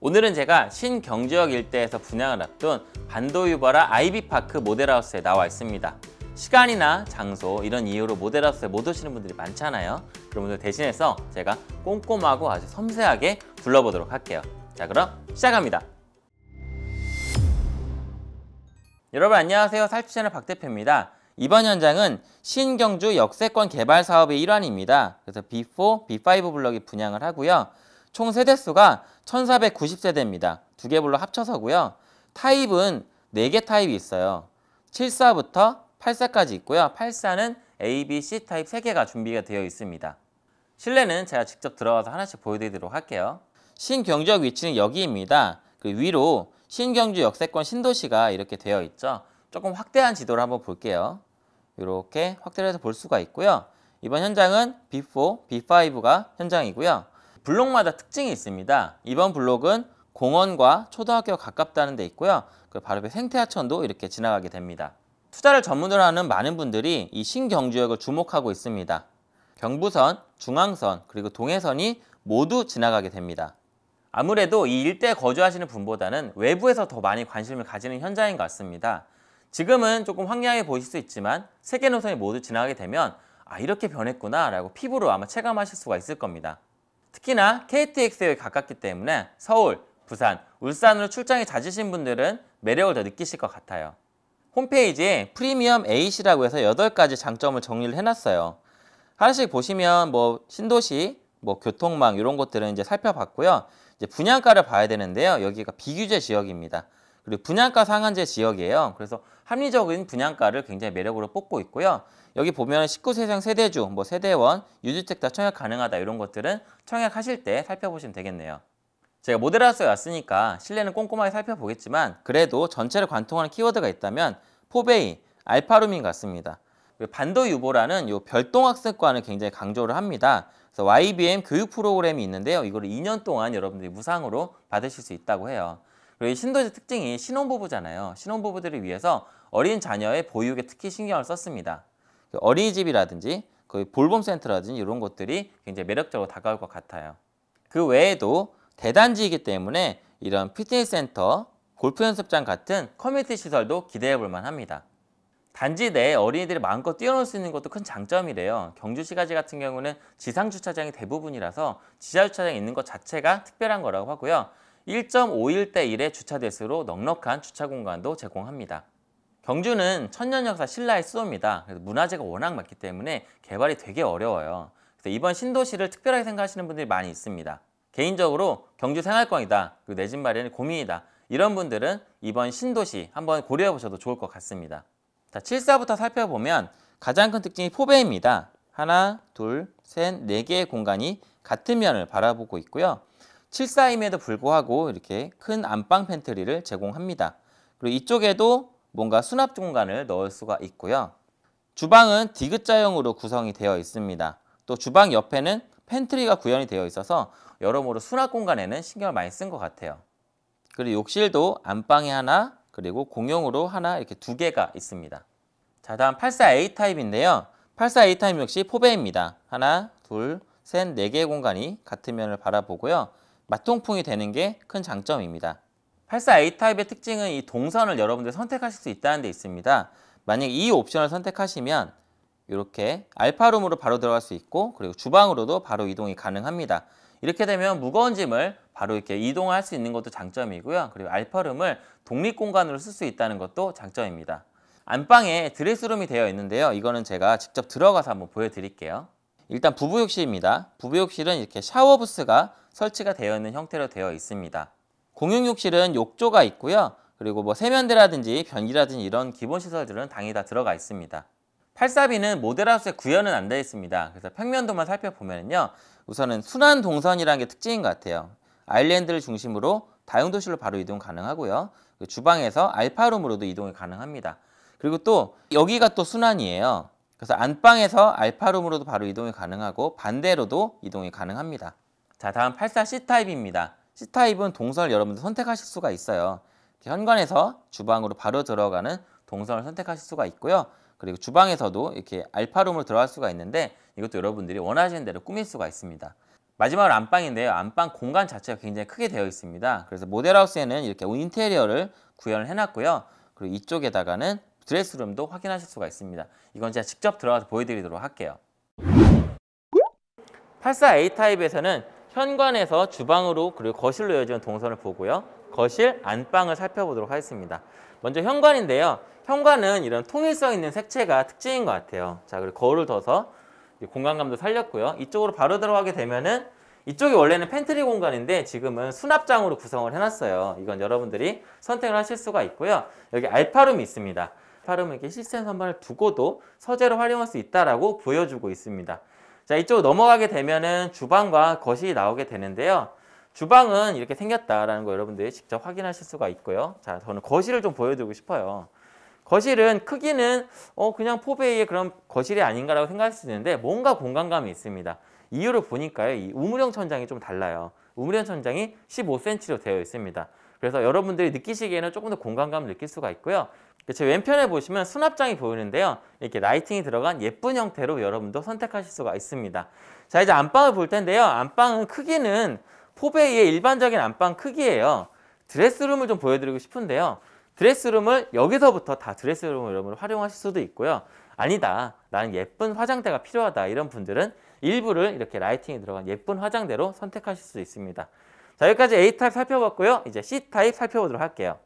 오늘은 제가 신경주역 일대에서 분양을 앞둔 반도유바라 아이비파크 모델하우스에 나와 있습니다. 시간이나 장소 이런 이유로 모델하우스에 못 오시는 분들이 많잖아요. 그분들 대신해서 제가 꼼꼼하고 아주 섬세하게 둘러보도록 할게요. 자 그럼 시작합니다. 여러분 안녕하세요. 살추채널 박대표입니다. 이번 현장은 신경주 역세권 개발 사업의 일환입니다. 그래서 B4, B5 블럭이 분양을 하고요. 총 세대수가 1490세대입니다. 두개별로 합쳐서고요. 타입은 4개 타입이 있어요. 74부터 84까지 있고요. 84는 A, B, C 타입 3개가 준비가 되어 있습니다. 실내는 제가 직접 들어가서 하나씩 보여드리도록 할게요. 신경주역 위치는 여기입니다. 그 위로 신경주 역세권 신도시가 이렇게 되어 있죠. 조금 확대한 지도를 한번 볼게요. 이렇게 확대를 해서 볼 수가 있고요. 이번 현장은 B4, B5가 현장이고요. 블록마다 특징이 있습니다. 이번 블록은 공원과 초등학교가 가깝다는 데 있고요. 그 바로 옆에 생태하천도 이렇게 지나가게 됩니다. 투자를 전문으로 하는 많은 분들이 이 신경주역을 주목하고 있습니다. 경부선, 중앙선, 그리고 동해선이 모두 지나가게 됩니다. 아무래도 이 일대에 거주하시는 분보다는 외부에서 더 많이 관심을 가지는 현장인 것 같습니다. 지금은 조금 황량해 보실수 있지만 세계 노선이 모두 지나가게 되면 아 이렇게 변했구나 라고 피부로 아마 체감하실 수가 있을 겁니다. 특히나 KTX에 가깝기 때문에 서울, 부산, 울산으로 출장이 잦으신 분들은 매력을 더 느끼실 것 같아요. 홈페이지에 프리미엄 A시라고 해서 8가지 장점을 정리를 해놨어요. 하나씩 보시면 뭐 신도시, 뭐 교통망 이런 것들은 이제 살펴봤고요. 이제 분양가를 봐야 되는데요. 여기가 비규제 지역입니다. 그리고 분양가 상한제 지역이에요. 그래서 합리적인 분양가를 굉장히 매력으로 뽑고 있고요. 여기 보면 19세상 세대주, 뭐 세대원, 유주택 다 청약 가능하다 이런 것들은 청약하실 때 살펴보시면 되겠네요. 제가 모델하우스에 왔으니까 실내는 꼼꼼하게 살펴보겠지만 그래도 전체를 관통하는 키워드가 있다면 포베이, 알파루민 같습니다. 반도 유보라는 요 별동 학습관을 굉장히 강조를 합니다. 그래서 YBM 교육 프로그램이 있는데요. 이걸 2년 동안 여러분들이 무상으로 받으실 수 있다고 해요. 그리고 신도시 특징이 신혼부부잖아요. 신혼부부들을 위해서 어린 자녀의 보육에 특히 신경을 썼습니다. 그 어린이집이라든지 볼봄센터라든지 이런 것들이 굉장히 매력적으로 다가올 것 같아요. 그 외에도 대단지이기 때문에 이런 피트니스 센터, 골프 연습장 같은 커뮤니티 시설도 기대해 볼 만합니다. 단지 내 어린이들이 마음껏 뛰어놀 수 있는 것도 큰 장점이래요. 경주시가지 같은 경우는 지상 주차장이 대부분이라서 지하 주차장이 있는 것 자체가 특별한 거라고 하고요. 1.51대 1의 주차 대수로 넉넉한 주차 공간도 제공합니다. 경주는 천년 역사 신라의 수도입니다. 그래서 문화재가 워낙 많기 때문에 개발이 되게 어려워요. 그래서 이번 신도시를 특별하게 생각하시는 분들이 많이 있습니다. 개인적으로 경주 생활권이다, 그내집 마련이 고민이다 이런 분들은 이번 신도시 한번 고려해 보셔도 좋을 것 같습니다. 자, 7사부터 살펴보면 가장 큰 특징이 포배입니다. 하나, 둘, 셋, 네 개의 공간이 같은 면을 바라보고 있고요. 7사임에도 불구하고 이렇게 큰 안방 팬트리를 제공합니다. 그리고 이쪽에도 뭔가 수납 공간을 넣을 수가 있고요. 주방은 디귿자형으로 구성이 되어 있습니다. 또 주방 옆에는 팬트리가 구현이 되어 있어서 여러모로 수납 공간에는 신경을 많이 쓴 것 같아요. 그리고 욕실도 안방에 하나 그리고 공용으로 하나 이렇게 두 개가 있습니다. 자 다음 84A 타입인데요. 84A 타입 역시 포베입니다. 하나, 둘, 셋, 네 개 공간이 같은 면을 바라보고요. 맞통풍이 되는 게 큰 장점입니다. 84A타입의 특징은 이 동선을 여러분들 선택하실 수 있다는 데 있습니다. 만약 이 옵션을 선택하시면 이렇게 알파룸으로 바로 들어갈 수 있고 그리고 주방으로도 바로 이동이 가능합니다. 이렇게 되면 무거운 짐을 바로 이렇게 이동할 수 있는 것도 장점이고요. 그리고 알파룸을 독립 공간으로 쓸 수 있다는 것도 장점입니다. 안방에 드레스룸이 되어 있는데요. 이거는 제가 직접 들어가서 한번 보여드릴게요. 일단 부부욕실입니다. 부부욕실은 이렇게 샤워 부스가 설치가 되어 있는 형태로 되어 있습니다. 공용욕실은 욕조가 있고요. 그리고 뭐 세면대라든지 변기라든지 이런 기본 시설들은 당연히 다 들어가 있습니다. 8 4비는모델하우스에 구현은 안 되어 있습니다. 그래서 평면도만 살펴보면요. 우선은 순환 동선이라는 게 특징인 것 같아요. 아일랜드를 중심으로 다용도실로 바로 이동 가능하고요. 그 주방에서 알파룸으로도 이동이 가능합니다. 그리고 또 여기가 또 순환이에요. 그래서 안방에서 알파룸으로도 바로 이동이 가능하고 반대로도 이동이 가능합니다. 자 다음 84C 타입입니다. C타입은 동선을 여러분들 선택하실 수가 있어요. 현관에서 주방으로 바로 들어가는 동선을 선택하실 수가 있고요. 그리고 주방에서도 이렇게 알파룸으로 들어갈 수가 있는데 이것도 여러분들이 원하시는 대로 꾸밀 수가 있습니다. 마지막으로 안방인데요. 안방 공간 자체가 굉장히 크게 되어 있습니다. 그래서 모델하우스에는 이렇게 인테리어를 구현을 해놨고요. 그리고 이쪽에다가는 드레스룸도 확인하실 수가 있습니다. 이건 제가 직접 들어가서 보여드리도록 할게요. 84A 타입에서는 현관에서 주방으로 그리고 거실로 이어지는 동선을 보고요. 거실, 안방을 살펴보도록 하겠습니다. 먼저 현관인데요. 현관은 이런 통일성 있는 색채가 특징인 것 같아요. 자, 그리고 거울을 둬서 공간감도 살렸고요. 이쪽으로 바로 들어가게 되면은 이쪽이 원래는 팬트리 공간인데 지금은 수납장으로 구성을 해놨어요. 이건 여러분들이 선택을 하실 수가 있고요. 여기 알파룸이 있습니다. 알파룸은 이렇게 시스템 선반을 두고도 서재로 활용할 수 있다라고 보여주고 있습니다. 자 이쪽으로 넘어가게 되면은 주방과 거실이 나오게 되는데요. 주방은 이렇게 생겼다라는 거 여러분들이 직접 확인하실 수가 있고요. 자 저는 거실을 좀 보여드리고 싶어요. 거실은 크기는 어 그냥 포베이의 그런 거실이 아닌가라고 생각할 수 있는데 뭔가 공간감이 있습니다. 이유를 보니까요. 이 우물형 천장이 좀 달라요. 우물형 천장이 15cm로 되어 있습니다. 그래서 여러분들이 느끼시기에는 조금 더 공간감을 느낄 수가 있고요. 제 왼편에 보시면 수납장이 보이는데요. 이렇게 라이팅이 들어간 예쁜 형태로 여러분도 선택하실 수가 있습니다. 자 이제 안방을 볼 텐데요. 안방은 크기는 포베이의 일반적인 안방 크기예요. 드레스룸을 좀 보여드리고 싶은데요. 드레스룸을 여기서부터 다 드레스룸을 여러분 활용하실 수도 있고요. 아니다. 나는 예쁜 화장대가 필요하다. 이런 분들은 일부를 이렇게 라이팅이 들어간 예쁜 화장대로 선택하실 수 있습니다. 자, 여기까지 A타입 살펴봤고요. 이제 C타입 살펴보도록 할게요.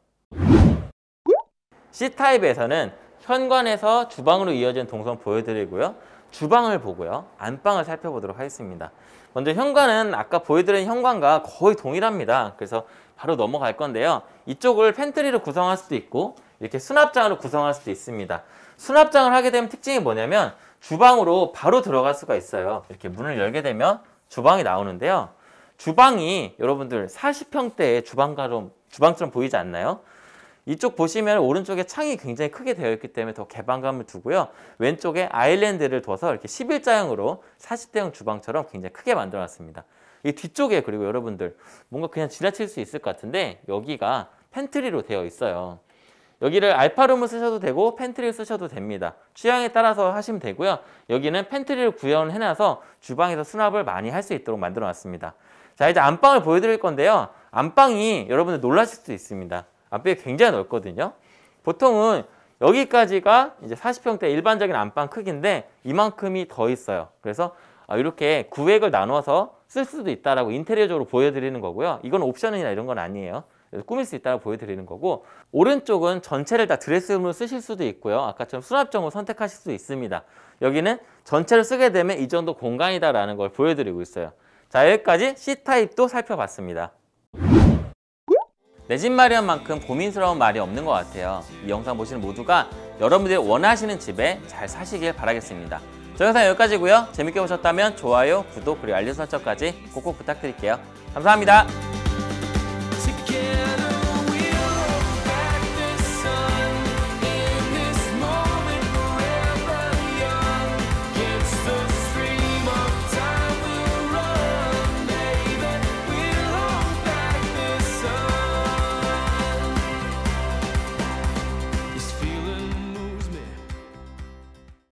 C타입에서는 현관에서 주방으로 이어진 동선 보여드리고요. 주방을 보고요. 안방을 살펴보도록 하겠습니다. 먼저 현관은 아까 보여드린 현관과 거의 동일합니다. 그래서 바로 넘어갈 건데요. 이쪽을 팬트리로 구성할 수도 있고 이렇게 수납장으로 구성할 수도 있습니다. 수납장을 하게 되면 특징이 뭐냐면 주방으로 바로 들어갈 수가 있어요. 이렇게 문을 열게 되면 주방이 나오는데요. 주방이 여러분들 40평대의 주방가로 주방처럼 보이지 않나요? 이쪽 보시면 오른쪽에 창이 굉장히 크게 되어 있기 때문에 더 개방감을 두고요. 왼쪽에 아일랜드를 둬서 이렇게 11자형으로 40대형 주방처럼 굉장히 크게 만들어놨습니다. 이 뒤쪽에 그리고 여러분들 뭔가 그냥 지나칠 수 있을 것 같은데 여기가 팬트리로 되어 있어요. 여기를 알파룸을 쓰셔도 되고 팬트리를 쓰셔도 됩니다. 취향에 따라서 하시면 되고요. 여기는 팬트리를 구현해놔서 주방에서 수납을 많이 할 수 있도록 만들어놨습니다. 자 이제 안방을 보여드릴 건데요. 안방이 여러분들 놀라실 수도 있습니다. 안방이 굉장히 넓거든요. 보통은 여기까지가 이제 40평대 일반적인 안방 크기인데 이만큼이 더 있어요. 그래서 아, 이렇게 구획을 나눠서 쓸 수도 있다라고 인테리어적으로 보여드리는 거고요. 이건 옵션이나 이런 건 아니에요. 꾸밀 수 있다고 보여드리는 거고 오른쪽은 전체를 다 드레스룸으로 쓰실 수도 있고요. 아까처럼 수납장으로 선택하실 수도 있습니다. 여기는 전체를 쓰게 되면 이 정도 공간이다라는 걸 보여드리고 있어요. 자 여기까지 C타입도 살펴봤습니다. 내 집 마련만큼 고민스러운 말이 없는 것 같아요. 이 영상 보시는 모두가 여러분들이 원하시는 집에 잘 사시길 바라겠습니다. 저 영상 여기까지고요. 재밌게 보셨다면 좋아요, 구독, 그리고 알림 설정까지 꼭꼭 부탁드릴게요. 감사합니다.